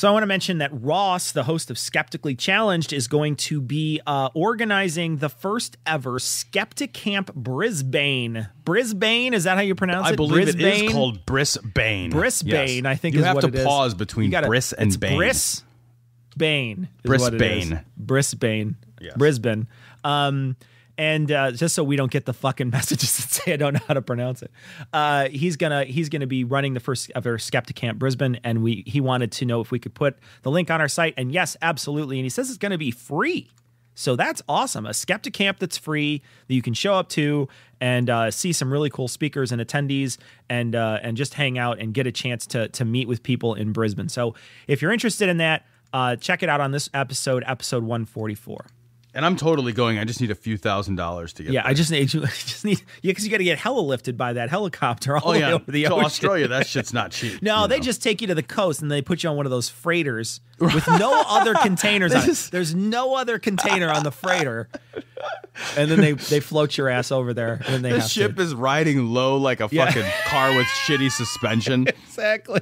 So I want to mention that Ross, the host of Skeptically Challenged, is going to be uh, organizing the first ever Skeptic Camp Brisbane. Brisbane is that how you pronounce it? I believe Brisbane? it is called Brisbane. Brisbane, yes. I think you have to pause between gotta, Bris and Bane. Bris Bane. Brisbane. Brisbane. Brisbane. Yes. Brisbane. Um, and uh, just so we don't get the fucking messages that say I don't know how to pronounce it, uh, he's gonna he's gonna be running the first ever Skeptic Camp Brisbane, and we he wanted to know if we could put the link on our site, and yes, absolutely, and he says it's gonna be free. So that's awesome. A skeptic camp that's free that you can show up to and uh, see some really cool speakers and attendees and uh, and just hang out and get a chance to to meet with people in Brisbane. So if you're interested in that, uh, check it out on this episode, episode 144 and I'm totally going. I just need a few thousand dollars to get. Yeah, there. I just need. you. just need. Yeah, because you got to get hella lifted by that helicopter all oh, the way over the to ocean. Australia, that shit's not cheap. no, they know? just take you to the coast and they put you on one of those freighters with no other containers on it. There's no other container on the freighter, and then they they float your ass over there. And they the ship to. is riding low like a yeah. fucking car with shitty suspension. exactly.